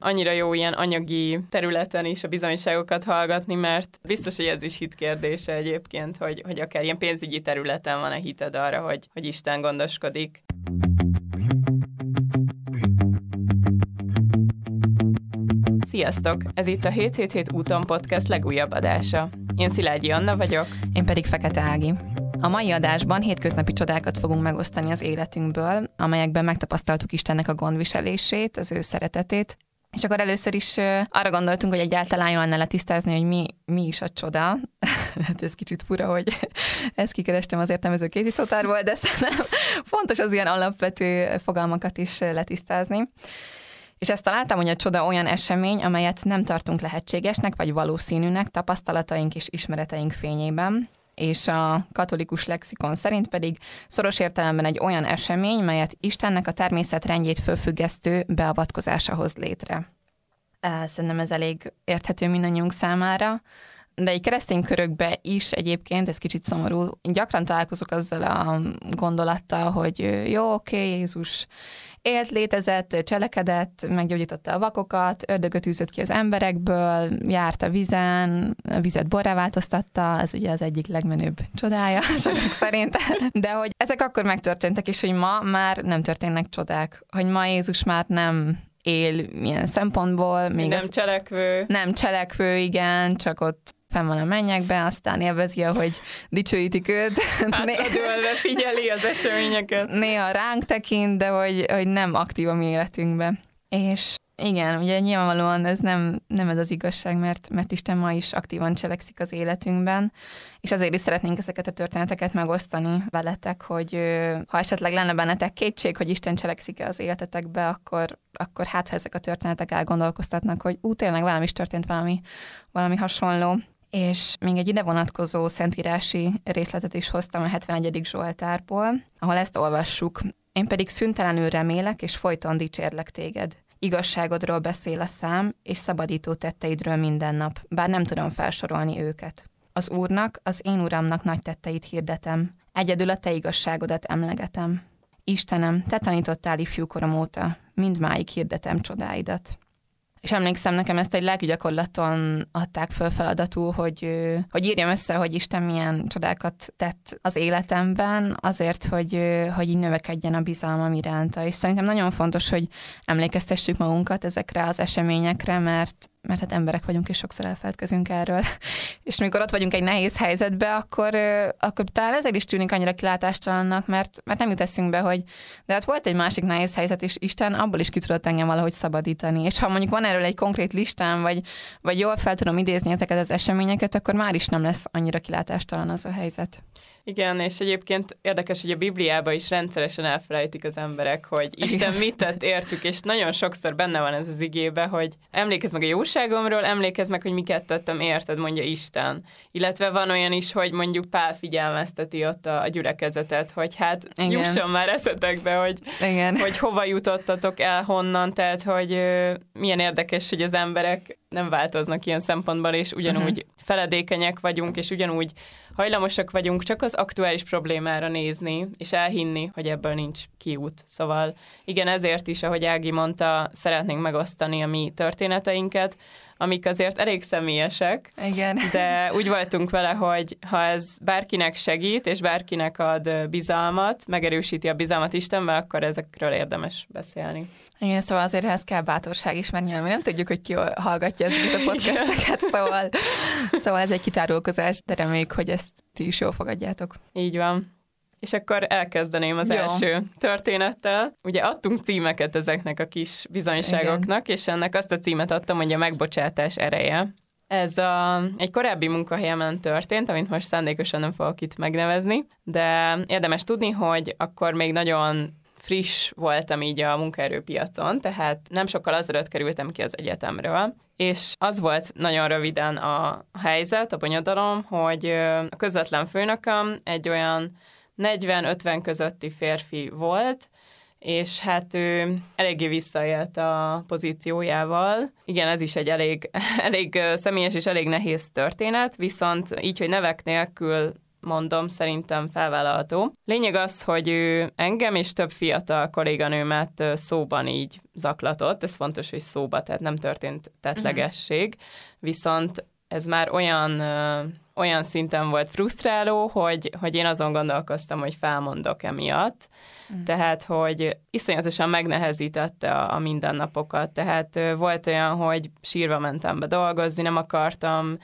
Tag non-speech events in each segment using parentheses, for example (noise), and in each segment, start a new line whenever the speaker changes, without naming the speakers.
annyira jó ilyen anyagi területen is a bizonyságokat hallgatni, mert biztos, hogy ez is hit kérdése egyébként, hogy, hogy akár ilyen pénzügyi területen van-e hited arra, hogy, hogy Isten gondoskodik.
Sziasztok! Ez itt a 777 úton podcast legújabb adása. Én Szilágyi Anna vagyok. Én pedig Fekete Ági. A mai adásban hétköznapi csodákat fogunk megosztani az életünkből, amelyekben megtapasztaltuk Istennek a gondviselését, az ő szeretetét, és akkor először is arra gondoltunk, hogy egyáltalán jól lenne letisztázni, hogy mi, mi is a csoda. (laughs) hát ez kicsit fura, hogy (laughs) ezt kikerestem az értelmező szótárból, de szerintem fontos az ilyen alapvető fogalmakat is letisztázni. És ezt találtam, hogy a csoda olyan esemény, amelyet nem tartunk lehetségesnek vagy valószínűnek tapasztalataink és ismereteink fényében, és a katolikus lexikon szerint pedig szoros értelemben egy olyan esemény, melyet Istennek a természet rendjét fölfüggesztő beavatkozása hoz létre. Szerintem ez elég érthető mindannyiunk számára de egy keresztény körökbe is egyébként, ez kicsit szomorú, én gyakran találkozok azzal a gondolattal, hogy jó, oké, okay, Jézus élt, létezett, cselekedett, meggyógyította a vakokat, ördögöt űzött ki az emberekből, járt a vizen, a vizet borrá változtatta, ez ugye az egyik legmenőbb csodája (laughs) sokak szerint. De hogy ezek akkor megtörténtek, és hogy ma már nem történnek csodák, hogy ma Jézus már nem él ilyen szempontból. Még nem az, cselekvő. Nem cselekvő, igen, csak ott fenn van a mennyekbe, aztán élvezi, hogy dicsőítik őt. (laughs)
Hátradőlve figyeli az eseményeket.
Néha ránk tekint, de hogy, hogy nem aktív a mi életünkben. És igen, ugye nyilvánvalóan ez nem, nem ez az igazság, mert, mert Isten ma is aktívan cselekszik az életünkben, és azért is szeretnénk ezeket a történeteket megosztani veletek, hogy ha esetleg lenne bennetek kétség, hogy Isten cselekszik-e az életetekbe, akkor, akkor hát ha ezek a történetek elgondolkoztatnak, hogy ú, tényleg velem is történt valami, valami hasonló. És még egy ide vonatkozó szentírási részletet is hoztam a 71. Zsoltárból, ahol ezt olvassuk. Én pedig szüntelenül remélek, és folyton dicsérlek téged. Igazságodról beszél a szám, és szabadító tetteidről minden nap, bár nem tudom felsorolni őket. Az Úrnak, az én Uramnak nagy tetteit hirdetem. Egyedül a Te igazságodat emlegetem. Istenem, Te tanítottál ifjúkorom óta, mindmáig hirdetem csodáidat. És emlékszem, nekem ezt egy gyakorlaton adták föl feladatul, hogy, hogy írjam össze, hogy Isten milyen csodákat tett az életemben, azért, hogy, hogy így növekedjen a bizalmam iránta. És szerintem nagyon fontos, hogy emlékeztessük magunkat ezekre az eseményekre, mert mert hát emberek vagyunk, és sokszor elfeledkezünk erről. (laughs) és mikor ott vagyunk egy nehéz helyzetbe, akkor, akkor talán ezek is tűnik annyira kilátástalannak, mert, mert nem jut eszünk be, hogy de hát volt egy másik nehéz helyzet, és Isten abból is ki tudott engem valahogy szabadítani. És ha mondjuk van erről egy konkrét listám, vagy, vagy jól fel tudom idézni ezeket az eseményeket, akkor már is nem lesz annyira kilátástalan az a helyzet.
Igen, és egyébként érdekes, hogy a Bibliában is rendszeresen elfelejtik az emberek, hogy Isten mit tett értük, és nagyon sokszor benne van ez az igébe, hogy emlékezz meg a jóságomról, emlékezz meg, hogy miket tettem érted, mondja Isten. Illetve van olyan is, hogy mondjuk Pál figyelmezteti ott a, gyülekezetet, hogy hát Igen. jusson már eszetekbe, hogy, Igen. hogy hova jutottatok el, honnan, tehát hogy milyen érdekes, hogy az emberek nem változnak ilyen szempontból, és ugyanúgy uh-huh. feledékenyek vagyunk, és ugyanúgy hajlamosak vagyunk csak az aktuális problémára nézni, és elhinni, hogy ebből nincs kiút. Szóval igen, ezért is, ahogy Ági mondta, szeretnénk megosztani a mi történeteinket, amik azért elég személyesek. Igen. De úgy voltunk vele, hogy ha ez bárkinek segít, és bárkinek ad bizalmat, megerősíti a bizalmat Istenbe, akkor ezekről érdemes beszélni.
Igen, szóval azért ehhez kell bátorság is, menni, mert mi nem tudjuk, hogy ki hallgatja ezeket a (laughs) podcasteket, szóval, szóval ez egy kitárulkozás, de reméljük, hogy ezt ti is jól fogadjátok.
Így van. És akkor elkezdeném az Jó. első történettel. Ugye adtunk címeket ezeknek a kis bizonyságoknak, Igen. és ennek azt a címet adtam, hogy a megbocsátás ereje. Ez a, egy korábbi munkahelyemen történt, amit most szándékosan nem fogok itt megnevezni, de érdemes tudni, hogy akkor még nagyon friss voltam így a munkaerőpiacon, tehát nem sokkal azelőtt kerültem ki az egyetemről, és az volt nagyon röviden a helyzet, a bonyodalom, hogy a közvetlen főnököm egy olyan 40-50 közötti férfi volt, és hát ő eléggé visszaélt a pozíciójával. Igen, ez is egy elég, (laughs) elég személyes és elég nehéz történet, viszont így, hogy nevek nélkül mondom, szerintem felvállalható. Lényeg az, hogy ő engem és több fiatal kolléganőmet szóban így zaklatott, ez fontos, hogy szóba, tehát nem történt tetlegesség, uh-huh. viszont ez már olyan olyan szinten volt frusztráló, hogy, hogy én azon gondolkoztam, hogy felmondok emiatt. Mm. Tehát, hogy iszonyatosan megnehezítette a, a mindennapokat. Tehát volt olyan, hogy sírva mentem be dolgozni, nem akartam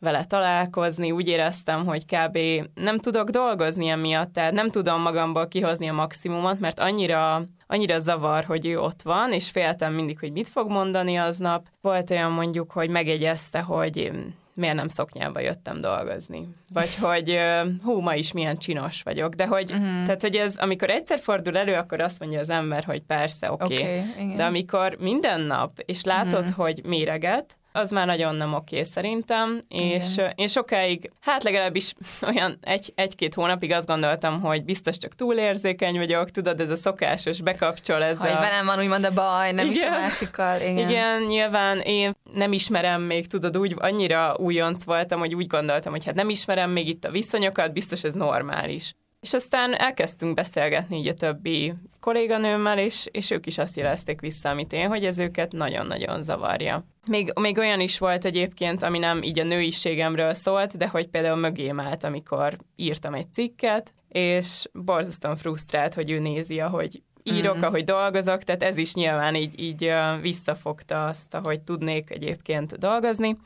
vele találkozni, úgy éreztem, hogy kb. nem tudok dolgozni emiatt, tehát nem tudom magamból kihozni a maximumot, mert annyira, annyira zavar, hogy ő ott van, és féltem mindig, hogy mit fog mondani aznap. Volt olyan mondjuk, hogy megegyezte, hogy miért nem szoknyába jöttem dolgozni. Vagy (laughs) hogy hú, ma is milyen csinos vagyok. De hogy, uh-huh. tehát, hogy ez, amikor egyszer fordul elő, akkor azt mondja az ember, hogy persze, oké. Okay, okay, de amikor minden nap, és látod, uh-huh. hogy méreget, az már nagyon nem oké szerintem, és Igen. én sokáig, hát legalábbis (laughs) olyan egy, egy-két hónapig azt gondoltam, hogy biztos csak túlérzékeny vagyok, tudod, ez a szokásos bekapcsol ez Hogy a... velem
van úgymond a baj, nem Igen. is a másikkal. Igen. Igen,
nyilván én nem ismerem még, tudod, úgy annyira újonc voltam, hogy úgy gondoltam, hogy hát nem ismerem még itt a viszonyokat, biztos ez normális. És aztán elkezdtünk beszélgetni így a többi kolléganőmmel, és, és ők is azt jelezték vissza, amit én, hogy ez őket nagyon-nagyon zavarja. Még, még olyan is volt egyébként, ami nem így a nőiségemről szólt, de hogy például mögém állt, amikor írtam egy cikket, és borzasztóan frusztrált, hogy ő nézi, ahogy írok, mm. ahogy dolgozok, tehát ez is nyilván így, így visszafogta azt, ahogy tudnék egyébként dolgozni.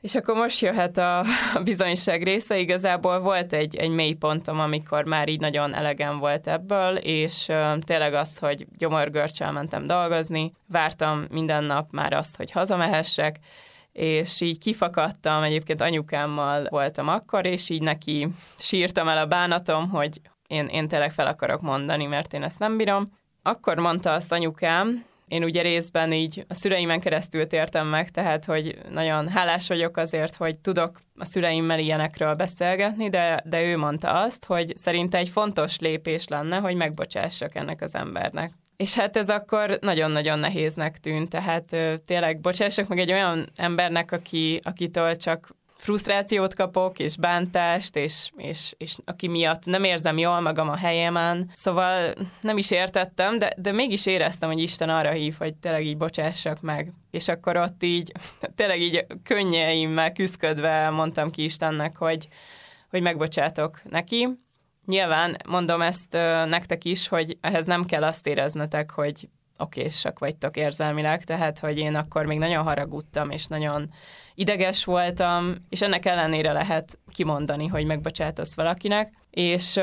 És akkor most jöhet a, a bizonyság része. Igazából volt egy, egy mély pontom, amikor már így nagyon elegem volt ebből, és ö, tényleg azt, hogy gyomorgörcsel mentem dolgozni, vártam minden nap már azt, hogy hazamehessek, és így kifakadtam, egyébként anyukámmal voltam akkor, és így neki sírtam el a bánatom, hogy én, én tényleg fel akarok mondani, mert én ezt nem bírom. Akkor mondta azt anyukám, én ugye részben így a szüleimen keresztül tértem meg, tehát hogy nagyon hálás vagyok azért, hogy tudok a szüleimmel ilyenekről beszélgetni, de, de ő mondta azt, hogy szerinte egy fontos lépés lenne, hogy megbocsássak ennek az embernek. És hát ez akkor nagyon-nagyon nehéznek tűnt, tehát tényleg bocsássak meg egy olyan embernek, aki, akitől csak frusztrációt kapok, és bántást, és, és, és aki miatt nem érzem jól magam a helyemen. Szóval nem is értettem, de, de mégis éreztem, hogy Isten arra hív, hogy tényleg így bocsássak meg. És akkor ott így, (laughs) tényleg így könnyeimmel küzdködve mondtam ki Istennek, hogy, hogy megbocsátok neki. Nyilván mondom ezt nektek is, hogy ehhez nem kell azt éreznetek, hogy okésak vagytok érzelmileg, tehát hogy én akkor még nagyon haragudtam, és nagyon ideges voltam, és ennek ellenére lehet kimondani, hogy megbocsátasz valakinek. És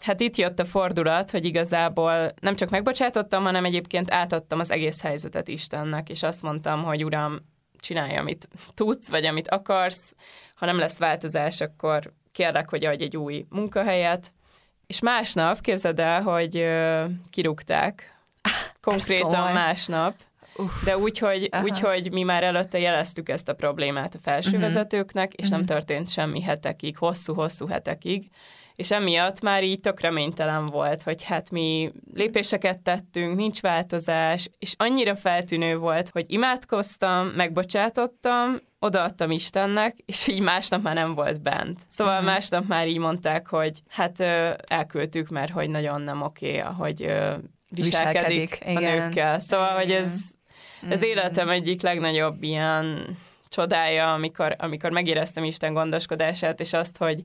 hát itt jött a fordulat, hogy igazából nem csak megbocsátottam, hanem egyébként átadtam az egész helyzetet Istennek, és azt mondtam, hogy Uram, csinálj, amit tudsz, vagy amit akarsz, ha nem lesz változás, akkor kérlek, hogy adj egy új munkahelyet. És másnap, képzeld el, hogy kirúgták, (laughs) konkrétan másnap, Uf, de úgyhogy úgy, hogy mi már előtte jeleztük ezt a problémát a felsővezetőknek, és nem mhm. történt semmi hetekig, hosszú-hosszú hetekig, és emiatt már így tök reménytelen volt, hogy hát mi lépéseket tettünk, nincs változás, és annyira feltűnő volt, hogy imádkoztam, megbocsátottam, odaadtam Istennek, és így másnap már nem volt bent. Szóval uh-huh. másnap már így mondták, hogy hát ö, elküldtük, mert hogy nagyon nem oké, ahogy ö, viselkedik, viselkedik igen. a nőkkel. Szóval, igen. hogy ez ez mm-hmm. életem egyik legnagyobb ilyen csodája, amikor, amikor megéreztem Isten gondoskodását, és azt, hogy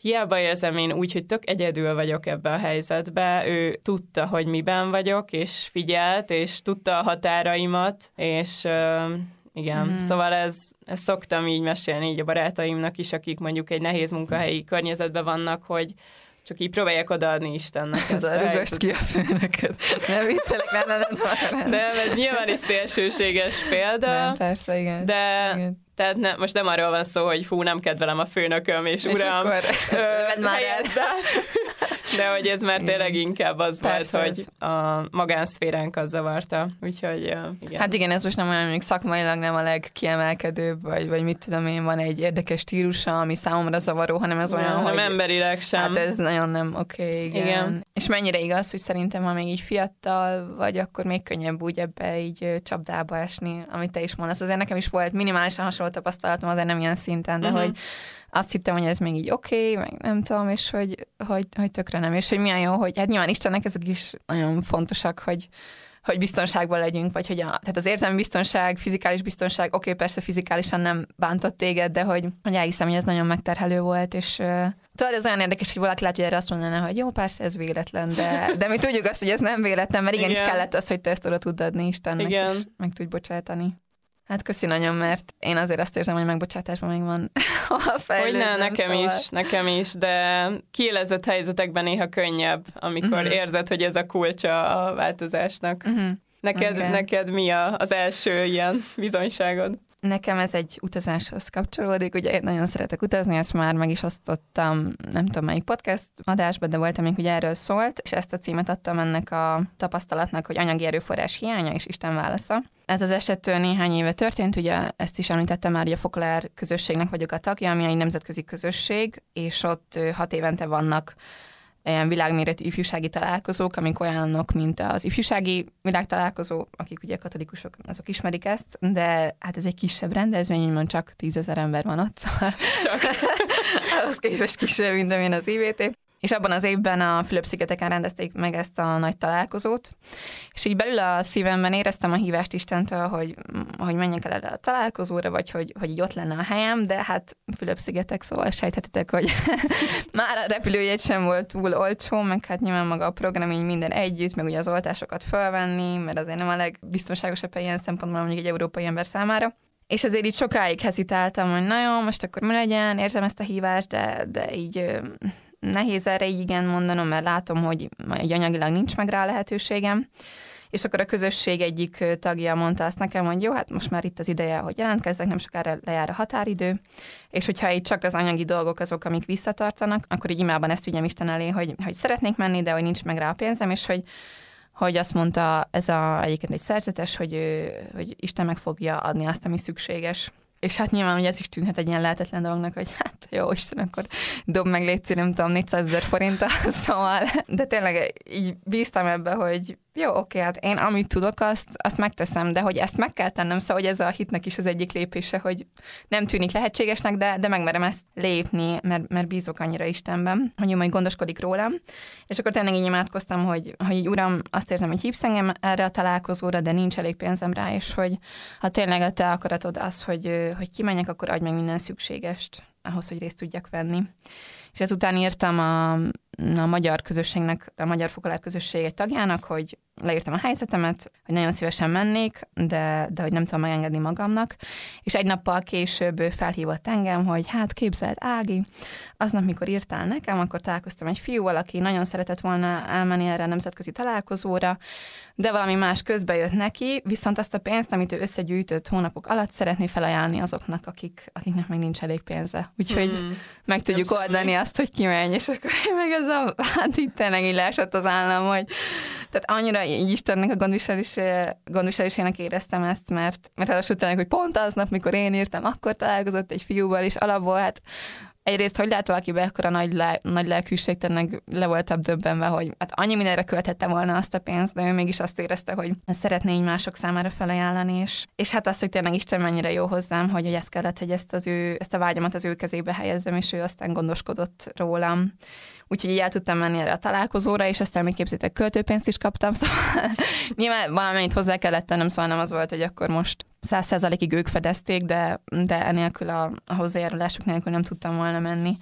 hiába érzem én úgy, hogy tök egyedül vagyok ebbe a helyzetbe, ő tudta, hogy miben vagyok, és figyelt, és tudta a határaimat, és uh, igen, mm. szóval ez, ezt szoktam így mesélni így a barátaimnak is, akik mondjuk egy nehéz munkahelyi környezetben vannak, hogy csak így próbálják odaadni Istennek. Ez a rugast ki
a főnöket. Nem viccelek, nem, nem, nem, nem. Nem, ez nyilván is
szélsőséges példa. Nem,
persze, igen. De igen.
Tehát ne, most nem arról van szó, hogy hú, nem kedvelem a főnököm, és, és uram, akkor
ö, már el.
De hogy ez már tényleg inkább az Persze volt, ez. hogy a magánszféránk az zavarta. Úgyhogy igen. Hát igen,
ez most nem olyan, mondjuk szakmailag nem a legkiemelkedőbb, vagy, vagy mit tudom én, van egy érdekes stílusa, ami számomra zavaró, hanem ez olyan, nem, hogy... Nem emberileg sem. Hát ez nagyon nem oké, okay, igen. igen. És mennyire igaz, hogy szerintem, ha még így fiatal vagy, akkor még könnyebb úgy ebbe így csapdába esni, amit te is mondasz. Azért nekem is volt minimálisan hasonló volt tapasztalatom, azért nem ilyen szinten, de uh-huh. hogy azt hittem, hogy ez még így oké, okay, meg nem tudom, és hogy, hogy, hogy tökre nem, és hogy milyen jó, hogy hát nyilván Istennek ezek is nagyon fontosak, hogy, hogy biztonságban legyünk, vagy hogy a, tehát az érzelmi biztonság, fizikális biztonság, oké, okay, persze fizikálisan nem bántott téged, de hogy, hogy elhiszem, hogy ez nagyon megterhelő volt, és uh, tudod, ez olyan érdekes, hogy valaki lehet, hogy erre azt mondaná, hogy jó, persze ez véletlen, de, de mi tudjuk azt, hogy ez nem véletlen, mert igenis Igen. kellett az, hogy te ezt oda tudd adni Istennek, Igen. és meg tudj bocsátani. Hát köszi nagyon, mert én azért azt érzem, hogy megbocsátásban még van (laughs) a Hogy ne,
nekem szóval. is, nekem is, de kielezett helyzetekben néha könnyebb, amikor uh-huh. érzed, hogy ez a kulcsa a változásnak.
Uh-huh. Neked, okay. neked
mi a, az első
ilyen bizonyságod? nekem ez egy utazáshoz kapcsolódik, ugye én nagyon szeretek utazni, ezt már meg is osztottam, nem tudom melyik podcast adásban, de volt, amik ugye erről szólt, és ezt a címet adtam ennek a tapasztalatnak, hogy anyagi erőforrás hiánya és Isten válasza. Ez az eset néhány éve történt, ugye ezt is említettem már, hogy a Foklár közösségnek vagyok a tagja, ami egy nemzetközi közösség, és ott hat évente vannak ilyen világméretű ifjúsági találkozók, amik olyanok, mint az ifjúsági világtalálkozó, akik ugye katolikusok, azok ismerik ezt, de hát ez egy kisebb rendezvény, úgymond csak tízezer ember van ott, szóval csak az (laughs) képest kisebb, mint amilyen az IVT. És abban az évben a Fülöp-szigeteken rendezték meg ezt a nagy találkozót, és így belül a szívemben éreztem a hívást Istentől, hogy, hogy menjek el erre a találkozóra, vagy hogy, hogy így ott lenne a helyem, de hát Fülöp-szigetek, szóval sejthetitek, hogy (laughs) már a repülőjegy sem volt túl olcsó, meg hát nyilván maga a program így minden együtt, meg ugye az oltásokat felvenni, mert azért nem a legbiztonságosabb ilyen szempontból mondjuk egy európai ember számára és azért így sokáig hezitáltam, hogy na jó, most akkor mi legyen, érzem ezt a hívást, de, de így nehéz erre így igen mondanom, mert látom, hogy egy anyagilag nincs meg rá lehetőségem. És akkor a közösség egyik tagja mondta azt nekem, hogy jó, hát most már itt az ideje, hogy jelentkezzek, nem sokára lejár a határidő, és hogyha itt csak az anyagi dolgok azok, amik visszatartanak, akkor így imában ezt vigyem Isten elé, hogy, hogy szeretnék menni, de hogy nincs meg rá a pénzem, és hogy hogy azt mondta ez a, egyébként egy szerzetes, hogy, ő, hogy Isten meg fogja adni azt, ami szükséges. És hát nyilván ugye ez is tűnhet egy ilyen lehetetlen dolognak, hogy hát jó Isten, akkor dob meg létszi, nem tudom, 400 ezer forint (laughs) szóval, de tényleg így bíztam ebbe, hogy jó, oké, hát én amit tudok, azt, azt megteszem, de hogy ezt meg kell tennem, szóval hogy ez a hitnek is az egyik lépése, hogy nem tűnik lehetségesnek, de, de megmerem ezt lépni, mert, mert bízok annyira Istenben, hogy ő majd gondoskodik rólam. És akkor tényleg így imádkoztam, hogy, hogy így, uram, azt érzem, hogy hívsz engem erre a találkozóra, de nincs elég pénzem rá, és hogy ha tényleg a te akaratod az, hogy, hogy kimenjek, akkor adj meg minden szükségest ahhoz, hogy részt tudjak venni. És ezután írtam a a magyar közösségnek, a magyar fokolár közösség egy tagjának, hogy leírtam a helyzetemet, hogy nagyon szívesen mennék, de, de hogy nem tudom megengedni magamnak. És egy nappal később felhívott engem, hogy hát képzeld, Ági, aznap, mikor írtál nekem, akkor találkoztam egy fiúval, aki nagyon szeretett volna elmenni erre a nemzetközi találkozóra, de valami más közbe jött neki, viszont azt a pénzt, amit ő összegyűjtött hónapok alatt, szeretné felajánlani azoknak, akik, akiknek meg nincs elég pénze. Úgyhogy mm. meg tudjuk nem oldani azt, hogy kimenj, és akkor (laughs) meg ez a, hát itt tényleg így az állam, hogy tehát annyira így Istennek a gondviselésé, gondviselésének éreztem ezt, mert, mert ráadásul tényleg, hogy pont aznap, mikor én írtam, akkor találkozott egy fiúval, és alapból hát egyrészt, hogy lehet valaki be, akkor a nagy, le, nagy lelkűség tényleg le voltam döbbenve, hogy hát annyi mindenre költhette volna azt a pénzt, de ő mégis azt érezte, hogy ezt szeretné így mások számára felajánlani, és, és hát azt, hogy tényleg Isten mennyire jó hozzám, hogy, hogy ezt kellett, hogy ezt, az ő, ezt a vágyamat az ő kezébe helyezzem, és ő aztán gondoskodott rólam úgyhogy így el tudtam menni erre a találkozóra, és aztán még képzétek, költőpénzt is kaptam, (laughs) szóval nyilván valamennyit hozzá kellett tennem, szóval nem az volt, hogy akkor most száz százalékig ők fedezték, de, de enélkül a, a hozzájárulásuk nélkül nem tudtam volna menni.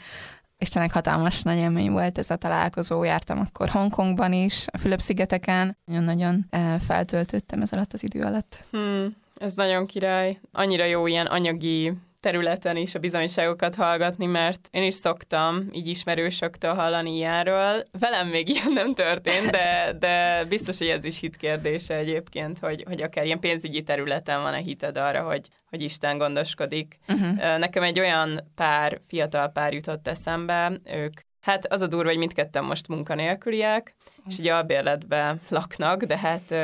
Istenek hatalmas nagy élmény volt ez a találkozó, jártam akkor Hongkongban is, a Fülöp-szigeteken, nagyon-nagyon eh, feltöltöttem ez alatt az idő alatt.
Hmm, ez nagyon király, annyira jó ilyen anyagi területen is a bizonyságokat hallgatni, mert én is szoktam így ismerősöktől hallani ilyenről. Velem még ilyen nem történt, de, de biztos, hogy ez is hit kérdése egyébként, hogy, hogy akár ilyen pénzügyi területen van-e hited arra, hogy, hogy Isten gondoskodik. Uh-huh. Nekem egy olyan pár, fiatal pár jutott eszembe, ők Hát az a durva, hogy mindketten most munkanélküliek, és ugye albérletbe laknak, de hát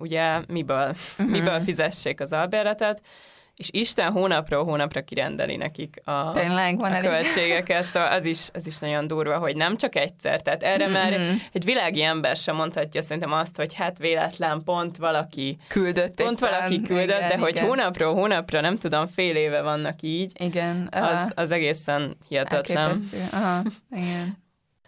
ugye miből, uh-huh. miből fizessék az albérletet és Isten hónapról hónapra kirendeli nekik a, Tényleg, van a költségeket, szóval az is, az is nagyon durva, hogy nem csak egyszer, tehát erre mm-hmm. már egy világi ember sem mondhatja szerintem azt, hogy hát véletlen pont valaki küldött, pont valaki küldött, igen, de igen. hogy hónapról hónapra, nem tudom, fél éve vannak így, igen, az, az egészen hihetetlen.
Aha, igen.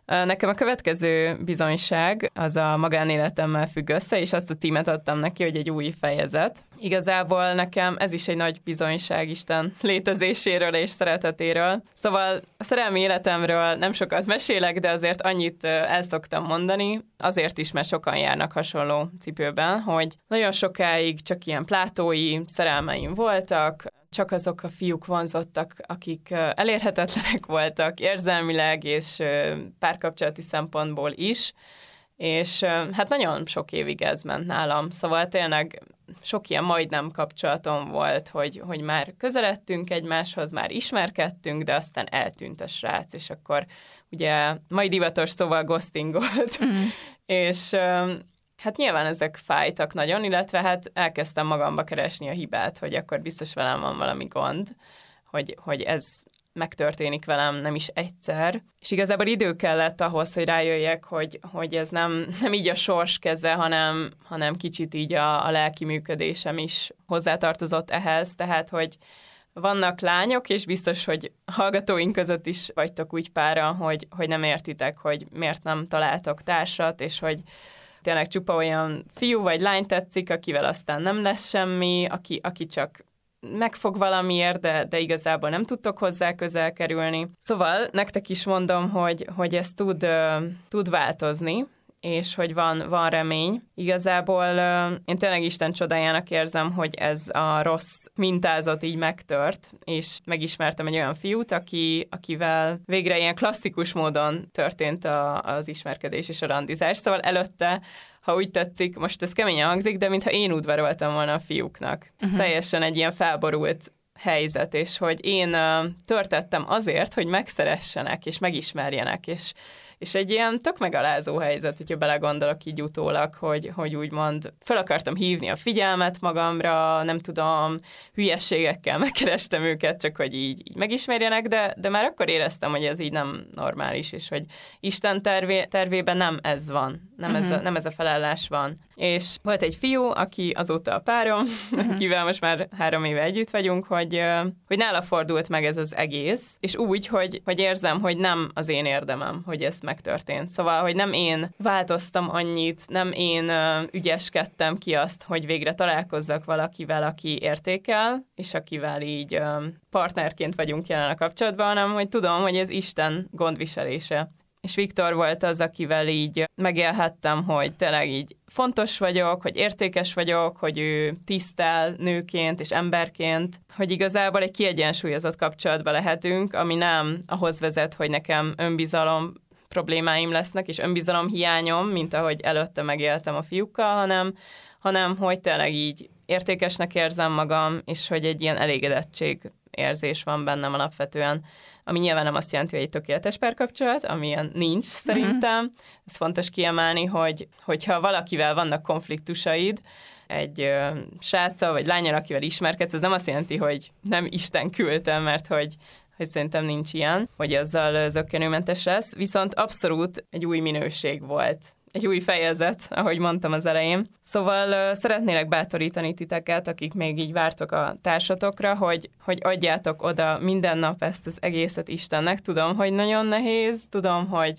Nekem a következő bizonyság az a magánéletemmel függ össze, és azt a címet adtam neki, hogy egy új fejezet. Igazából nekem ez is egy nagy bizonyság Isten létezéséről és szeretetéről. Szóval a szerelmi életemről nem sokat mesélek, de azért annyit el szoktam mondani, azért is, mert sokan járnak hasonló cipőben, hogy nagyon sokáig csak ilyen plátói szerelmeim voltak, csak azok a fiúk vonzottak, akik elérhetetlenek (laughs) voltak érzelmileg és párkapcsolati szempontból is, és hát nagyon sok évig ez ment nálam, szóval tényleg sok ilyen majdnem kapcsolatom volt, hogy, hogy már közeledtünk egymáshoz, már ismerkedtünk, de aztán eltűnt a srác, és akkor ugye majd divatos szóval ghostingolt, mm. (laughs) és Hát nyilván ezek fájtak nagyon, illetve hát elkezdtem magamba keresni a hibát, hogy akkor biztos velem van valami gond, hogy, hogy ez megtörténik velem nem is egyszer. És igazából idő kellett ahhoz, hogy rájöjjek, hogy, hogy ez nem, (laughs) nem így a sors keze, hanem, hanem kicsit így a, a lelki működésem is hozzátartozott ehhez, tehát hogy vannak lányok, és biztos, hogy hallgatóink között is vagytok úgy pára, hogy, hogy nem értitek, hogy miért nem találtok társat, és hogy tényleg csupa olyan fiú vagy lány tetszik, akivel aztán nem lesz semmi, aki, aki csak megfog valamiért, de, de igazából nem tudtok hozzá közel kerülni. Szóval nektek is mondom, hogy, hogy ez tud, tud változni, és hogy van, van remény. Igazából én tényleg Isten csodájának érzem, hogy ez a rossz mintázat így megtört, és megismertem egy olyan fiút, aki, akivel végre ilyen klasszikus módon történt a, az ismerkedés és a randizás. Szóval előtte ha úgy tetszik, most ez keményen hangzik, de mintha én udvaroltam volna a fiúknak. Uh-huh. Teljesen egy ilyen felborult helyzet, és hogy én uh, törtettem azért, hogy megszeressenek, és megismerjenek, és és egy ilyen tök megalázó helyzet, hogyha belegondolok így utólag, hogy, hogy úgymond fel akartam hívni a figyelmet magamra, nem tudom, hülyességekkel (laughs) megkerestem őket, csak hogy így, így megismerjenek, de, de már akkor éreztem, hogy ez így nem normális, és hogy Isten tervé, tervében nem ez van, nem, uh-huh. ez a, mhm. nem ez a felállás van és volt egy fiú, aki azóta a párom, uh-huh. akivel most már három éve együtt vagyunk, hogy, hogy nála fordult meg ez az egész, és úgy, hogy, hogy érzem, hogy nem az én érdemem, hogy ez megtörtént. Szóval, hogy nem én változtam annyit, nem én ügyeskedtem ki azt, hogy végre találkozzak valakivel, aki értékel, és akivel így partnerként vagyunk jelen a kapcsolatban, hanem hogy tudom, hogy ez Isten gondviselése és Viktor volt az, akivel így megélhettem, hogy tényleg így fontos vagyok, hogy értékes vagyok, hogy ő tisztel nőként és emberként, hogy igazából egy kiegyensúlyozott kapcsolatba lehetünk, ami nem ahhoz vezet, hogy nekem önbizalom problémáim lesznek, és önbizalom hiányom, mint ahogy előtte megéltem a fiúkkal, hanem, hanem hogy tényleg így értékesnek érzem magam, és hogy egy ilyen elégedettség érzés van bennem alapvetően ami nyilván nem azt jelenti, hogy egy tökéletes párkapcsolat, amilyen nincs mhm. szerintem. Mm-hmm. Ez fontos kiemelni, hogy hogyha valakivel vannak konfliktusaid, egy ö, sráca vagy lányal, akivel ismerkedsz, ez nem azt jelenti, hogy nem Isten küldte, mert hogy hogy szerintem nincs ilyen, hogy azzal zöggenőmentes lesz, viszont abszolút egy új minőség volt egy új fejezet, ahogy mondtam az elején. Szóval szeretnélek bátorítani titeket, akik még így vártok a társatokra, hogy, hogy adjátok oda minden nap ezt az egészet Istennek. Tudom, hogy nagyon nehéz, tudom, hogy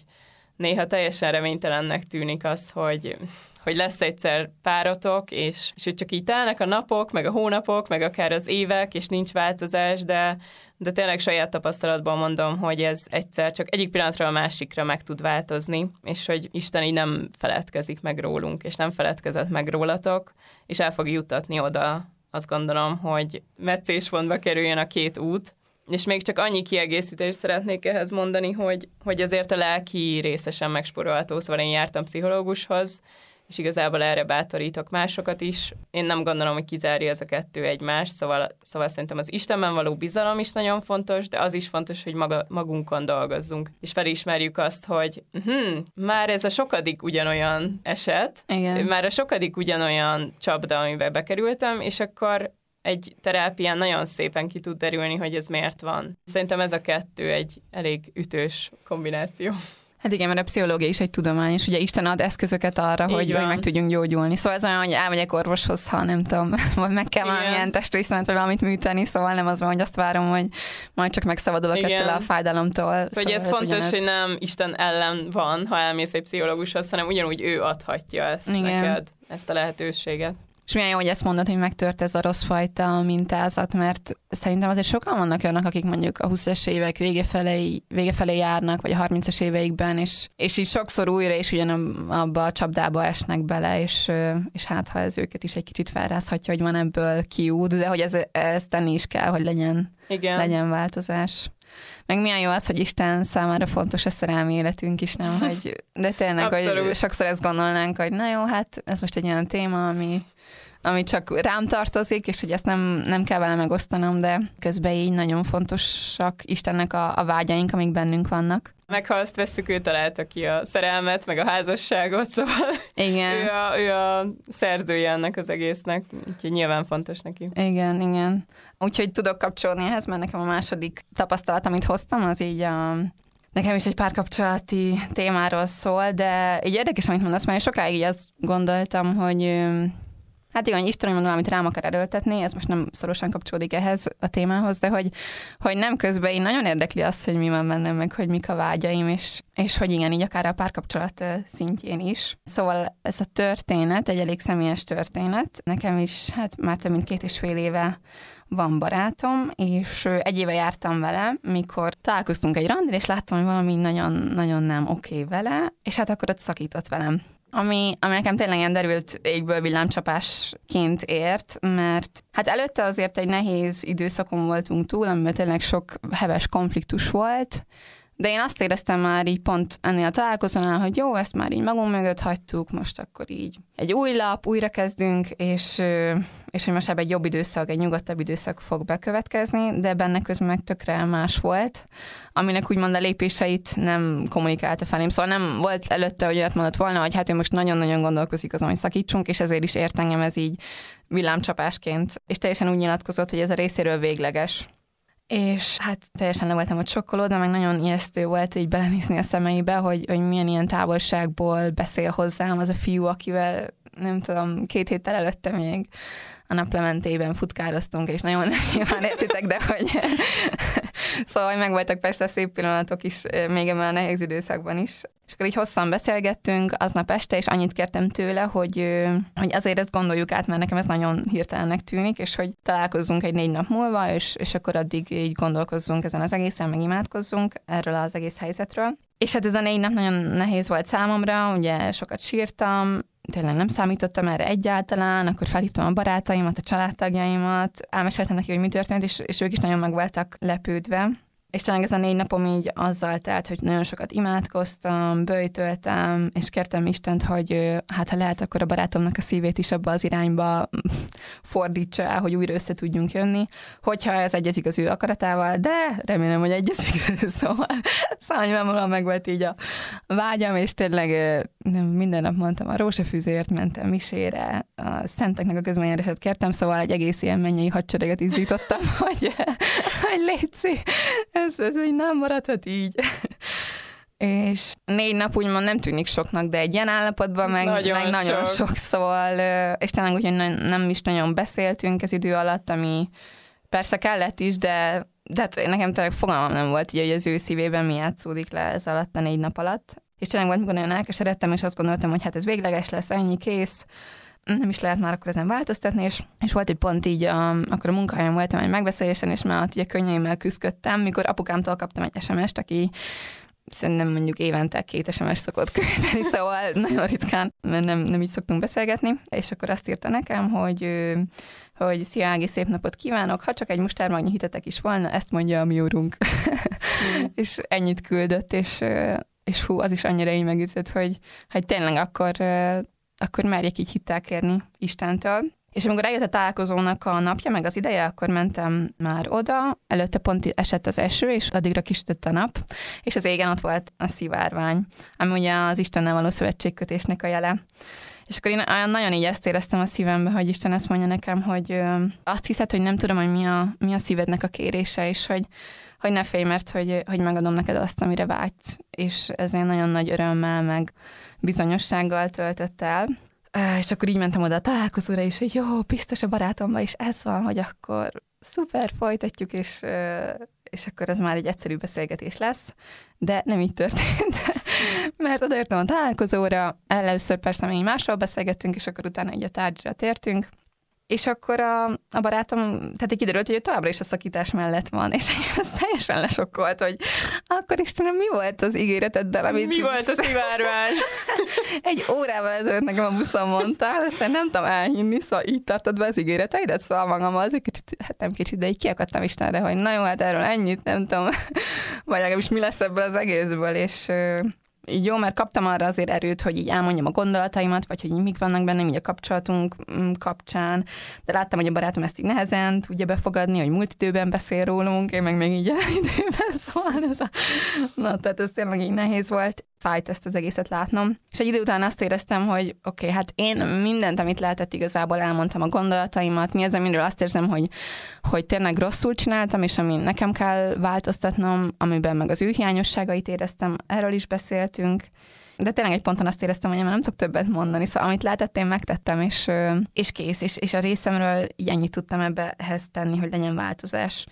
néha teljesen reménytelennek tűnik az, hogy hogy lesz egyszer páratok, és, és hogy csak így telnek a napok, meg a hónapok, meg akár az évek, és nincs változás, de, de tényleg saját tapasztalatból mondom, hogy ez egyszer csak egyik pillanatra a másikra meg tud változni, és hogy Isten így nem feledkezik meg rólunk, és nem feledkezett meg rólatok, és el fog jutatni oda, azt gondolom, hogy meccéspontba kerüljön a két út, és még csak annyi kiegészítést szeretnék ehhez mondani, hogy, hogy azért a lelki részesen megsporolható, szóval én jártam pszichológushoz, és igazából erre bátorítok másokat is. Én nem gondolom, hogy kizárja ez a kettő egymást, szóval, szóval szerintem az Istenben való bizalom is nagyon fontos, de az is fontos, hogy maga, magunkon dolgozzunk, és felismerjük azt, hogy hm, már ez a sokadik ugyanolyan eset, Igen. már a sokadik ugyanolyan csapda, amiben bekerültem, és akkor egy terápián nagyon szépen ki tud derülni, hogy ez miért van. Szerintem ez a kettő egy elég ütős kombináció.
Hát igen, mert a pszichológia is egy tudomány, és ugye Isten ad eszközöket arra, hogy, hogy meg tudjunk gyógyulni. Szóval ez olyan, hogy elmegyek orvoshoz, ha nem tudom, (laughs) vagy meg kell igen. valamilyen testrészemet, vagy valamit műteni, szóval nem az van, hogy azt várom, hogy majd csak megszabadulok igen. ettől a fájdalomtól. Szóval, hogy ez, ez fontos, ugyanez. hogy
nem Isten ellen van, ha elmész egy pszichológushoz, hanem ugyanúgy ő adhatja ezt igen. neked, ezt a lehetőséget.
És milyen jó, hogy ezt mondod, hogy megtört ez a rossz fajta mintázat, mert szerintem azért sokan vannak olyanok, akik mondjuk a 20-es évek vége felé, vége felé járnak, vagy a 30-es éveikben, és, és így sokszor újra és ugyanabba a csapdába esnek bele, és, és hát ha ez őket is egy kicsit felrázhatja, hogy van ebből kiút, de hogy ez, ez tenni is kell, hogy legyen, Igen. legyen változás. Meg milyen jó az, hogy Isten számára fontos a szerelmi életünk is, nem? Hogy, de tényleg, hogy sokszor ezt gondolnánk, hogy na jó, hát ez most egy olyan téma, ami ami csak rám tartozik, és hogy ezt nem, nem kell vele megosztanom, de közben így nagyon fontosak Istennek a, a vágyaink, amik bennünk vannak.
Meg ha azt veszük, ő találta ki a szerelmet, meg a házasságot, szóval
igen. ő, a, ő a szerzője ennek az egésznek, úgyhogy nyilván fontos neki. Igen, igen. Úgyhogy tudok kapcsolni ehhez, mert nekem a második tapasztalat, amit hoztam, az így a nekem is egy párkapcsolati témáról szól, de így érdekes, amit mondasz, mert sokáig így azt gondoltam, hogy Hát igen, Isten, mondom, amit rám akar erőltetni, ez most nem szorosan kapcsolódik ehhez a témához, de hogy, hogy nem közben én nagyon érdekli azt, hogy mi van bennem, meg hogy mik a vágyaim, és, és hogy igen, így akár a párkapcsolat szintjén is. Szóval ez a történet, egy elég személyes történet. Nekem is, hát már több mint két és fél éve van barátom, és egy éve jártam vele, mikor találkoztunk egy randin, és láttam, hogy valami nagyon, nagyon nem oké okay vele, és hát akkor ott szakított velem ami, ami nekem tényleg ilyen derült égből villámcsapásként ért, mert hát előtte azért egy nehéz időszakon voltunk túl, amiben tényleg sok heves konfliktus volt, de én azt éreztem már így pont ennél a találkozónál, hogy jó, ezt már így magunk mögött hagytuk, most akkor így egy új lap, újra kezdünk, és, és hogy most ebben egy jobb időszak, egy nyugodtabb időszak fog bekövetkezni, de benne közben meg tökre más volt, aminek úgymond a lépéseit nem kommunikálta felém. Szóval nem volt előtte, hogy olyat mondott volna, hogy hát ő most nagyon-nagyon gondolkozik azon, hogy szakítsunk, és ezért is ért engem ez így villámcsapásként. És teljesen úgy nyilatkozott, hogy ez a részéről végleges és hát teljesen le voltam ott de meg nagyon ijesztő volt így belenézni a szemeibe, hogy, hogy milyen ilyen távolságból beszél hozzám az a fiú, akivel nem tudom, két héttel előtte még a naplementében futkároztunk, és nagyon nem (laughs) nyilván értitek, de hogy szóval meg voltak persze szép pillanatok is, még ebben a nehéz időszakban is. És akkor így hosszan beszélgettünk aznap este, és annyit kértem tőle, hogy, hogy azért ezt gondoljuk át, mert nekem ez nagyon hirtelennek tűnik, és hogy találkozzunk egy négy nap múlva, és, és akkor addig így gondolkozzunk ezen az egészen, meg imádkozzunk erről az egész helyzetről. És hát ez a négy nap nagyon nehéz volt számomra, ugye sokat sírtam, tényleg nem számítottam erre egyáltalán, akkor felhívtam a barátaimat, a családtagjaimat, elmeséltem neki, hogy mi történt, és, és ők is nagyon meg voltak lepődve. És tényleg ez a négy napom így azzal telt, hogy nagyon sokat imádkoztam, böjtöltem, és kértem Istent, hogy hát ha lehet, akkor a barátomnak a szívét is abba az irányba (laughs) fordítsa el, hogy újra össze tudjunk jönni, hogyha ez egyezik az ő akaratával, de remélem, hogy egyezik, (laughs) szóval, szóval nyilvánvalóan meg volt így a vágyam, és tényleg nem, minden nap mondtam, a rózsafűzért mentem misére, a szenteknek a közményereset kértem, szóval egy egész ilyen mennyei hadsereget izítottam, (laughs) hogy, hogy létszik ez, ez így nem maradhat így. És négy nap úgymond nem tűnik soknak, de egy ilyen állapotban ez meg nagyon, meg nagyon sok. sok, szóval, és talán úgy, hogy nem is nagyon beszéltünk ez idő alatt, ami persze kellett is, de, de hát nekem tényleg fogalmam nem volt, így, hogy az ő szívében mi játszódik le ez alatt a négy nap alatt. És tényleg volt, mikor nagyon elkeseredtem, és azt gondoltam, hogy hát ez végleges lesz, ennyi, kész nem is lehet már akkor ezen változtatni, és, és volt, egy pont így, a, akkor a munkahelyen voltam egy megbeszélésen, és már ugye könnyeimmel küzdködtem, mikor apukámtól kaptam egy SMS-t, aki szerintem mondjuk évente két SMS szokott küldeni, (laughs) szóval nagyon ritkán, mert nem, nem így szoktunk beszélgetni, és akkor azt írta nekem, hogy, hogy szia Ági, szép napot kívánok, ha csak egy mustármagnyi hitetek is volna, ezt mondja a mi úrunk. Mm. (laughs) és ennyit küldött, és és hú, az is annyira így megütött, hogy, hogy tényleg akkor akkor merjek így hittel kérni Istentől. És amikor eljött a találkozónak a napja, meg az ideje, akkor mentem már oda, előtte pont esett az eső, és addigra kisütött a nap, és az égen ott volt a szivárvány, ami ugye az Istennel való szövetségkötésnek a jele. És akkor én nagyon így ezt éreztem a szívembe, hogy Isten ezt mondja nekem, hogy azt hiszed, hogy nem tudom, hogy mi a, mi a szívednek a kérése, és hogy hogy ne félj, mert hogy, hogy megadom neked azt, amire vágy, és ez én nagyon nagy örömmel, meg bizonyossággal töltött el. És akkor így mentem oda a találkozóra is, hogy jó, biztos a barátomban is ez van, hogy akkor szuper, folytatjuk, és, és akkor ez már egy egyszerű beszélgetés lesz, de nem így történt. (laughs) Mert odaértem a találkozóra, először persze még másról beszélgettünk, és akkor utána így a tárgyra tértünk, és akkor a, a barátom, tehát egy kiderült, hogy ő továbbra is a szakítás mellett van, és (laughs) ez teljesen lesokkolt, hogy akkor Istenem, mi volt az ígéreteddel, amit... Mi volt az szivárvány? (laughs) Egy órával ezelőtt nekem a buszon mondtál, aztán nem tudom elhinni, szóval így tartod be az ígéreteidet, szóval magam az egy kicsit, hát nem kicsit, de így kiakadtam Istenre, hogy na jó, hát erről ennyit, nem tudom, (laughs) vagy legalábbis mi lesz ebből az egészből, és így jó, mert kaptam arra azért erőt, hogy így elmondjam a gondolataimat, vagy hogy így mik vannak bennem így a kapcsolatunk mm, kapcsán, de láttam, hogy a barátom ezt így nehezen tudja befogadni, hogy múlt időben beszél rólunk, én meg még így (laughs) időben, szóval ez a... Na, tehát ez tényleg így nehéz volt fájt ezt az egészet látnom. És egy idő után azt éreztem, hogy oké, okay, hát én mindent, amit lehetett igazából elmondtam a gondolataimat, mi az, amiről azt érzem, hogy, hogy tényleg rosszul csináltam, és ami nekem kell változtatnom, amiben meg az ő hiányosságait éreztem, erről is beszéltünk. De tényleg egy ponton azt éreztem, hogy én már nem tudok többet mondani, szóval amit lehetett, én megtettem, és, és kész, és, és a részemről így ennyit tudtam ebbehez tenni, hogy legyen változás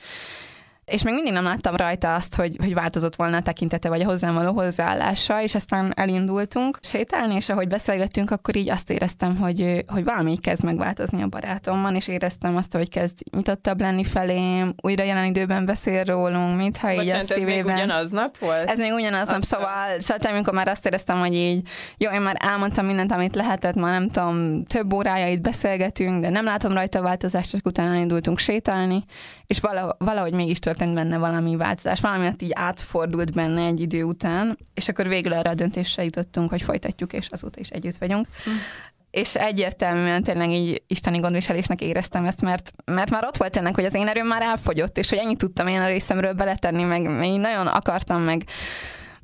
és még mindig nem láttam rajta azt, hogy, hogy változott volna a tekintete, vagy a hozzám való hozzáállása, és aztán elindultunk sétálni, és ahogy beszélgettünk, akkor így azt éreztem, hogy, hogy valami így kezd megváltozni a barátomban, és éreztem azt, hogy kezd nyitottabb lenni felém, újra jelen időben beszél rólunk, mintha így Bocsánat, a szívében. Ez még ugyanaz nap volt? Ez még ugyanaz nap, szóval, szóval amikor már azt éreztem, hogy így, jó, én már elmondtam mindent, amit lehetett, már nem tudom, több órája itt beszélgetünk, de nem látom rajta változást, csak utána indultunk sétálni, és valahogy, valahogy mégis tört történt benne valami változás, valami, valamiatt így átfordult benne egy idő után, és akkor végül arra a döntésre jutottunk, hogy folytatjuk, és azóta is együtt vagyunk. Mm. És egyértelműen tényleg így isteni gondviselésnek éreztem ezt, mert, mert már ott volt ennek, hogy az én erőm már elfogyott, és hogy ennyit tudtam én a részemről beletenni, meg én nagyon akartam, meg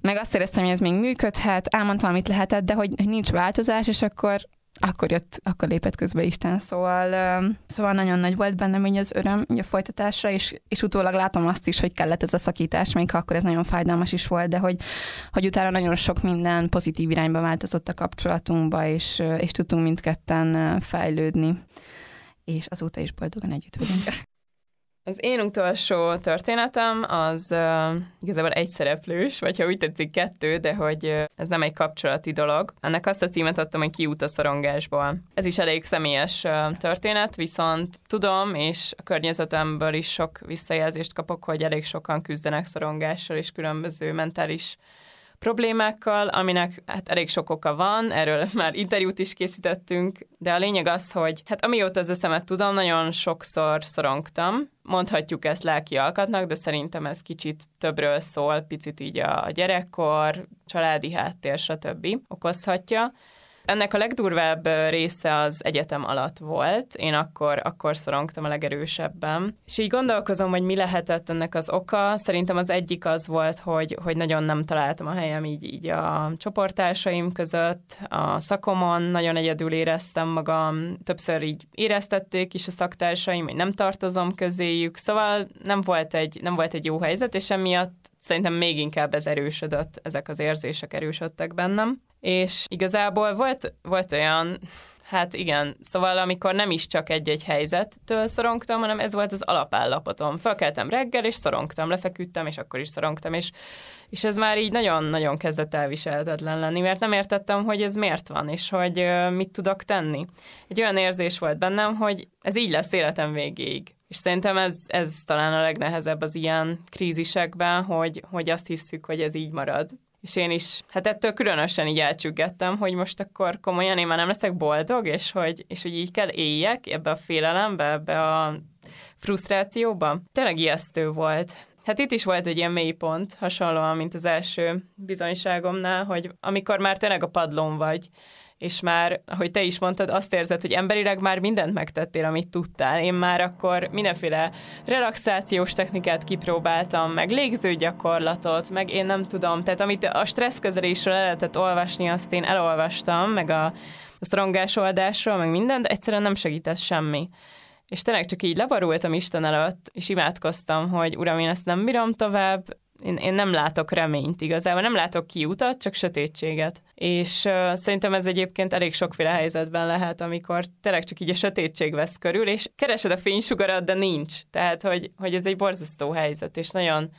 meg azt éreztem, hogy ez még működhet, elmondtam, amit lehetett, de hogy nincs változás, és akkor akkor jött, akkor lépett közbe Isten, szóval, szóval nagyon nagy volt bennem így az öröm így a folytatásra, és, és utólag látom azt is, hogy kellett ez a szakítás, még ha akkor ez nagyon fájdalmas is volt, de hogy, hogy utána nagyon sok minden pozitív irányba változott a kapcsolatunkba, és, és tudtunk mindketten fejlődni és azóta is boldogan együtt vagyunk. (laughs)
Az én utolsó történetem az uh, igazából egy szereplős, vagy ha úgy tetszik kettő, de hogy uh, ez nem egy kapcsolati dolog. Ennek azt a címet adtam, hogy kiút a szorongásból. Ez is elég személyes uh, történet, viszont tudom, és a környezetemből is sok visszajelzést kapok, hogy elég sokan küzdenek szorongással és különböző mentális problémákkal, aminek hát elég sok oka van, erről (laughs) már interjút is készítettünk, de a lényeg az, hogy hát amióta az eszemet tudom, nagyon sokszor szorongtam, mondhatjuk ezt lelki alkatnak, de szerintem ez kicsit többről szól, picit így a gyerekkor, családi háttér, stb. okozhatja ennek a legdurvább része az egyetem alatt volt. Én akkor, akkor szorongtam a legerősebben. És így gondolkozom, hogy mi lehetett ennek az oka. Szerintem az egyik az volt, hogy, hogy nagyon nem találtam a helyem így, így a csoporttársaim között, a szakomon, nagyon egyedül éreztem magam. Többször így éreztették is a szaktársaim, hogy nem tartozom közéjük. Szóval nem volt egy, nem volt egy jó helyzet, és emiatt szerintem még inkább ez erősödött, ezek az érzések erősödtek bennem és igazából volt, volt olyan, hát igen, szóval amikor nem is csak egy-egy helyzettől szorongtam, hanem ez volt az alapállapotom. fölkeltem reggel, és szorongtam, lefeküdtem, és akkor is szorongtam, és, és ez már így nagyon-nagyon kezdett elviselhetetlen lenni, mert nem értettem, hogy ez miért van, és hogy mit tudok tenni. Egy olyan érzés volt bennem, hogy ez így lesz életem végéig. És szerintem ez, ez talán a legnehezebb az ilyen krízisekben, hogy, hogy azt hisszük, hogy ez így marad, és én is, hát ettől különösen így elcsüggettem, hogy most akkor komolyan én már nem leszek boldog, és hogy, és hogy így kell éljek ebbe a félelembe, ebbe a frusztrációba. Tényleg ijesztő volt. Hát itt is volt egy ilyen mélypont, hasonlóan, mint az első bizonyságomnál, hogy amikor már tényleg a padlón vagy, és már, ahogy te is mondtad, azt érzed, hogy emberileg már mindent megtettél, amit tudtál. Én már akkor mindenféle relaxációs technikát kipróbáltam, meg légző gyakorlatot, meg én nem tudom, tehát amit a stresszkezelésről el lehetett olvasni, azt én elolvastam, meg a, a szorongás meg mindent, de egyszerűen nem segített semmi. És tényleg csak így lebarultam Isten előtt, és imádkoztam, hogy Uram, én ezt nem bírom tovább, én, én nem látok reményt igazából, nem látok kiutat, csak sötétséget. És uh, szerintem ez egyébként elég sokféle helyzetben lehet, amikor tényleg csak így a sötétség vesz körül, és keresed a fénysugarat, de nincs. Tehát, hogy, hogy ez egy borzasztó helyzet, és nagyon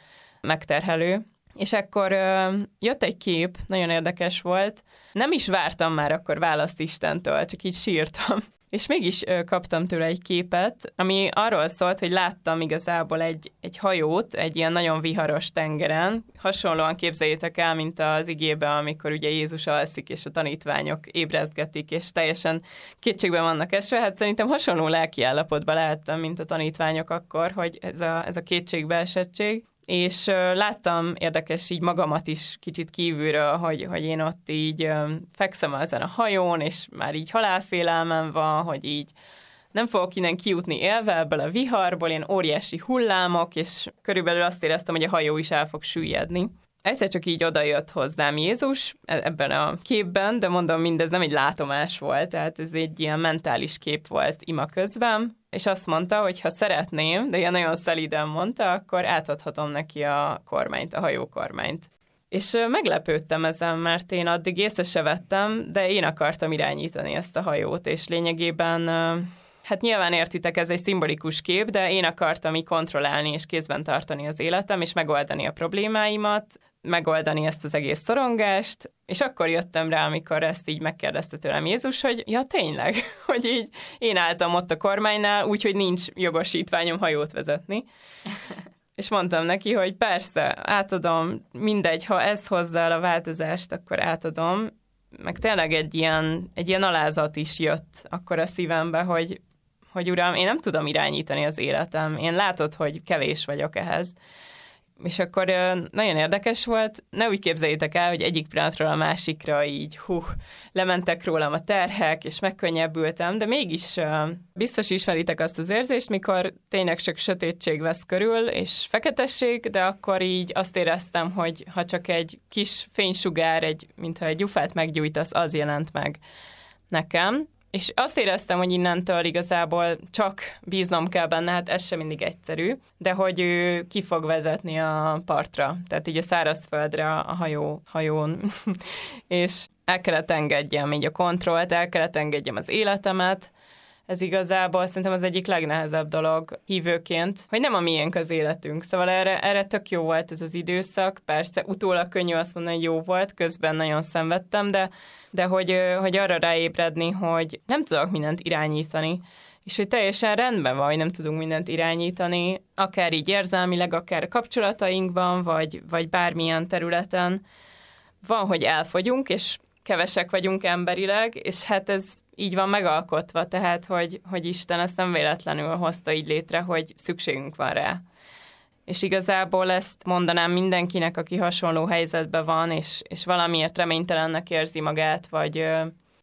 megterhelő. És akkor uh, jött egy kép, nagyon érdekes volt. Nem is vártam már akkor választ Istentől, csak így sírtam. És mégis kaptam tőle egy képet, ami arról szólt, hogy láttam igazából egy, egy hajót egy ilyen nagyon viharos tengeren. Hasonlóan képzeljétek el, mint az igébe, amikor ugye Jézus alszik, és a tanítványok ébrezgetik, és teljesen kétségben vannak esve. Hát szerintem hasonló lelkiállapotban lehettem, mint a tanítványok akkor, hogy ez a, ez a kétségbeesettség és láttam érdekes így magamat is kicsit kívülről, hogy, hogy én ott így fekszem ezen a hajón, és már így halálfélelmem van, hogy így nem fogok innen kijutni élve ebből a viharból, ilyen óriási hullámok, és körülbelül azt éreztem, hogy a hajó is el fog süllyedni egyszer csak így odajött hozzám Jézus e- ebben a képben, de mondom, mindez nem egy látomás volt, tehát ez egy ilyen mentális kép volt ima közben, és azt mondta, hogy ha szeretném, de ilyen nagyon szeliden mondta, akkor átadhatom neki a kormányt, a hajókormányt. És meglepődtem ezen, mert én addig észre se vettem, de én akartam irányítani ezt a hajót, és lényegében Hát nyilván értitek, ez egy szimbolikus kép, de én akartam így kontrollálni és kézben tartani az életem, és megoldani a problémáimat, megoldani ezt az egész szorongást, és akkor jöttem rá, amikor ezt így megkérdezte tőlem Jézus, hogy ja tényleg, (laughs) hogy így én álltam ott a kormánynál, úgyhogy nincs jogosítványom hajót vezetni. (laughs) És mondtam neki, hogy persze, átadom, mindegy, ha ez hozzá a változást, akkor átadom. Meg tényleg egy ilyen, egy ilyen alázat is jött akkor a szívembe, hogy, hogy uram, én nem tudom irányítani az életem. Én látod, hogy kevés vagyok ehhez. És akkor nagyon érdekes volt, ne úgy képzeljétek el, hogy egyik pillanatról a másikra így, hú, lementek rólam a terhek, és megkönnyebbültem, de mégis biztos ismeritek azt az érzést, mikor tényleg csak sötétség vesz körül, és feketesség, de akkor így azt éreztem, hogy ha csak egy kis fénysugár, egy, mintha egy gyufát meggyújtasz, az jelent meg nekem. És azt éreztem, hogy innentől igazából csak bíznom kell benne, hát ez sem mindig egyszerű, de hogy ő ki fog vezetni a partra, tehát így a szárazföldre a hajó, hajón. (laughs) és el kellett engedjem így a kontrollt, el kellett engedjem az életemet, ez igazából szerintem az egyik legnehezebb dolog hívőként, hogy nem a miénk az életünk. Szóval erre, erre tök jó volt ez az időszak, persze utólag könnyű azt mondani, hogy jó volt, közben nagyon szenvedtem, de, de hogy, hogy arra ráébredni, hogy nem tudok mindent irányítani, és hogy teljesen rendben van, hogy nem tudunk mindent irányítani, akár így érzelmileg, akár kapcsolatainkban, vagy, vagy bármilyen területen. Van, hogy elfogyunk, és kevesek vagyunk emberileg, és hát ez így van megalkotva, tehát hogy, hogy Isten ezt nem véletlenül hozta így létre, hogy szükségünk van rá. És igazából ezt mondanám mindenkinek, aki hasonló helyzetben van, és, és valamiért reménytelennek érzi magát, vagy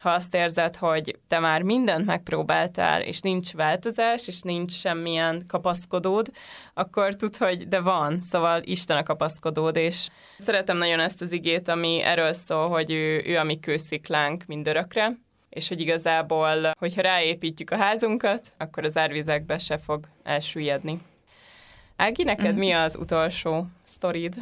ha azt érzed, hogy te már mindent megpróbáltál, és nincs változás, és nincs semmilyen kapaszkodód, akkor tudd, hogy de van, szóval Isten a kapaszkodód, és szeretem nagyon ezt az igét, ami erről szól, hogy ő, ő a mi kősziklánk mindörökre, és hogy igazából, hogyha ráépítjük a házunkat, akkor az árvizekbe se fog elsüllyedni. Ági, neked mm. mi az utolsó sztorid?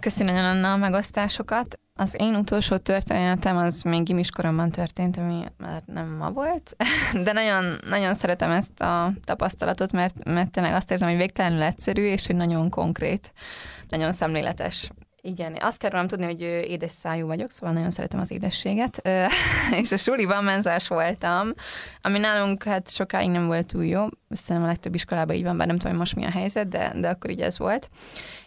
Köszönöm Anna a megosztásokat. Az én utolsó történetem az még gimiskoromban történt, ami már nem ma volt, (laughs) de nagyon, nagyon szeretem ezt a tapasztalatot, mert, mert tényleg azt érzem, hogy végtelenül egyszerű, és hogy nagyon konkrét, nagyon szemléletes. Igen, azt kell rólam tudni, hogy édes szájú vagyok, szóval nagyon szeretem az édességet. (laughs) és a suliban menzás voltam, ami nálunk hát sokáig nem volt túl jó. Szerintem a legtöbb iskolában így van, bár nem tudom, hogy most mi a helyzet, de, de akkor így ez volt.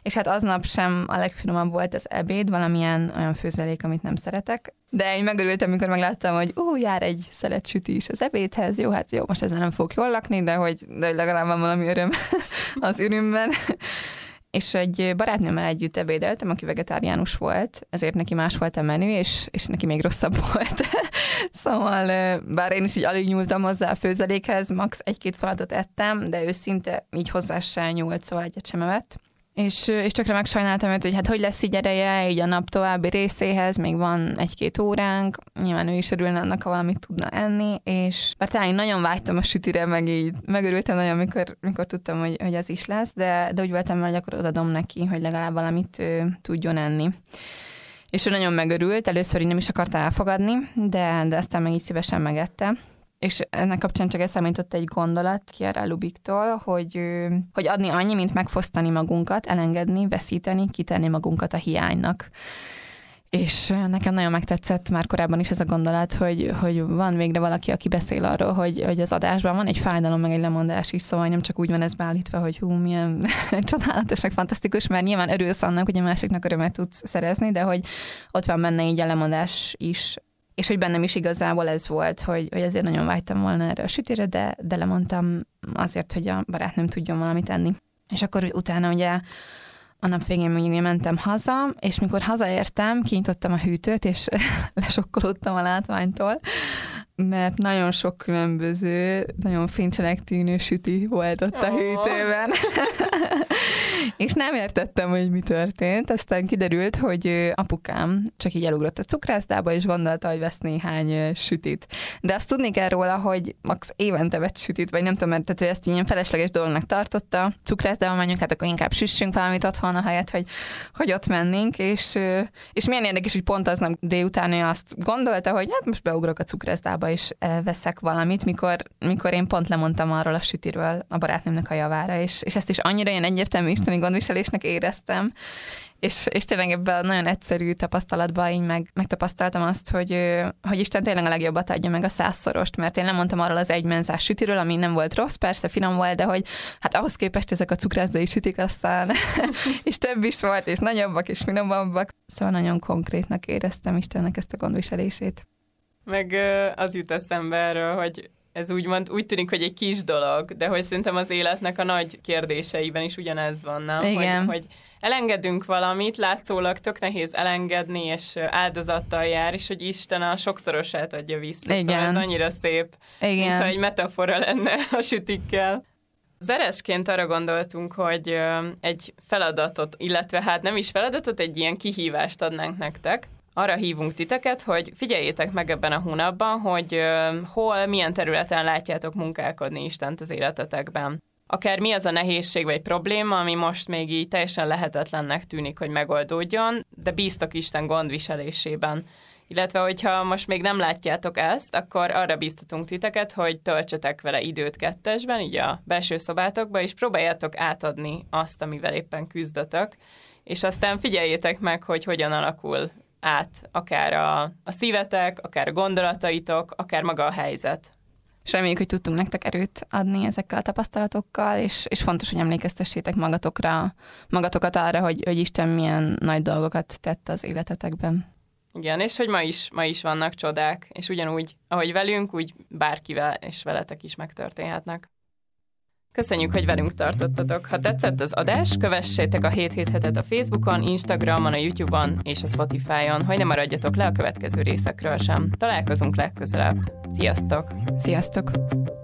És hát aznap sem a legfinomabb volt az ebéd, valamilyen olyan főzelék, amit nem szeretek. De én megörültem, amikor megláttam, hogy ú, jár egy szelet süti is az ebédhez, jó, hát jó, most ezzel nem fogok jól lakni, de hogy, de hogy legalább van valami öröm (laughs) az ürümben és egy barátnőmmel együtt ebédeltem, aki vegetáriánus volt, ezért neki más volt a menü, és, és neki még rosszabb (laughs) volt. szóval bár én is így alig nyúltam hozzá a főzelékhez, max egy-két falatot ettem, de ő szinte így hozzá se nyúlt, szóval egyet sem evett. És, és tökre megsajnáltam őt, hogy hát hogy lesz így ereje, így a nap további részéhez, még van egy-két óránk, nyilván ő is örülne annak, ha valamit tudna enni, és bár talán én nagyon vágytam a sütire, meg így megörültem nagyon, mikor, mikor tudtam, hogy, hogy az is lesz, de, de úgy voltam, hogy akkor odadom neki, hogy legalább valamit ő, tudjon enni. És ő nagyon megörült, először én nem is akarta elfogadni, de, de aztán meg így szívesen megette és ennek kapcsán csak eszembe jutott egy gondolat Kiara Lubiktól, hogy, hogy adni annyi, mint megfosztani magunkat, elengedni, veszíteni, kitenni magunkat a hiánynak. És nekem nagyon megtetszett már korábban is ez a gondolat, hogy, hogy van végre valaki, aki beszél arról, hogy, hogy az adásban van egy fájdalom, meg egy lemondás is, szóval nem csak úgy van ez beállítva, hogy hú, milyen (laughs) csodálatos, meg fantasztikus, mert nyilván örülsz annak, hogy a másiknak örömet tudsz szerezni, de hogy ott van benne így a lemondás is és hogy bennem is igazából ez volt, hogy, hogy azért nagyon vágytam volna erre a sütére, de, de lemondtam azért, hogy a barátnőm tudjon valamit enni. És akkor utána ugye a nap végén mondjuk mentem haza, és mikor hazaértem, kinyitottam a hűtőt, és (laughs) lesokkolódtam a látványtól, mert nagyon sok különböző, nagyon fincsenek tűnő süti volt ott oh. a hűtőben. (laughs) és nem értettem, hogy mi történt. Aztán kiderült, hogy apukám csak így elugrott a cukrászdába, és gondolta, hogy vesz néhány sütit. De azt tudni kell róla, hogy max évente vett sütit, vagy nem tudom, mert tehát hogy ezt így ilyen felesleges dolognak tartotta. Cukrászdában menjünk, hát akkor inkább süssünk valamit otthon, a helyet, hogy, hogy ott mennénk. És, és milyen érdekes, hogy pont aznap délután ő azt gondolta, hogy hát most beugrok a cukrászdába, is veszek valamit, mikor, mikor én pont lemondtam arról a sütiről a barátnőmnek a javára, és, és ezt is annyira ilyen egyértelmű isteni gondviselésnek éreztem, és, és tényleg ebben a nagyon egyszerű tapasztalatban én meg, megtapasztaltam azt, hogy, hogy Isten tényleg a legjobbat adja meg a százszorost, mert én nem mondtam arról az egymenzás sütiről, ami nem volt rossz, persze finom volt, de hogy hát ahhoz képest ezek a cukrászdai sütik aztán, (laughs) és több is volt, és nagyobbak, és finomabbak. Szóval nagyon konkrétnak éreztem Istennek ezt a gondviselését. Meg az jut eszembe erről,
hogy ez úgymond úgy tűnik, hogy egy kis dolog, de hogy szerintem az életnek a nagy kérdéseiben is ugyanez van, nem? Igen. Hogy, hogy elengedünk valamit, látszólag tök nehéz elengedni, és áldozattal jár, és hogy Isten a sokszorosát adja vissza. Igen. Szóval ez annyira szép, Igen. mintha egy metafora lenne a sütikkel. Zeresként arra gondoltunk, hogy egy feladatot, illetve hát nem is feladatot, egy ilyen kihívást adnánk nektek, arra hívunk titeket, hogy figyeljétek meg ebben a hónapban, hogy hol, milyen területen látjátok munkálkodni Istent az életetekben. Akár mi az a nehézség vagy probléma, ami most még így teljesen lehetetlennek tűnik, hogy megoldódjon, de bíztok Isten gondviselésében. Illetve, hogyha most még nem látjátok ezt, akkor arra bíztatunk titeket, hogy töltsetek vele időt kettesben, így a belső szobátokba, és próbáljátok átadni azt, amivel éppen küzdötök, és aztán figyeljétek meg, hogy hogyan alakul át, akár a, a szívetek, akár a gondolataitok, akár maga a helyzet.
És reméljük, hogy tudtunk nektek erőt adni ezekkel a tapasztalatokkal, és, és fontos, hogy emlékeztessétek magatokra, magatokat arra, hogy, hogy Isten milyen nagy dolgokat tett az életetekben.
Igen, és hogy ma is, ma is vannak csodák, és ugyanúgy, ahogy velünk, úgy bárkivel és veletek is megtörténhetnek. Köszönjük, hogy velünk tartottatok. Ha tetszett az adás, kövessétek a 777-et a Facebookon, Instagramon, a YouTube-on és a Spotify-on, hogy ne maradjatok le a következő részekről sem. Találkozunk legközelebb. Sziasztok!
Sziasztok!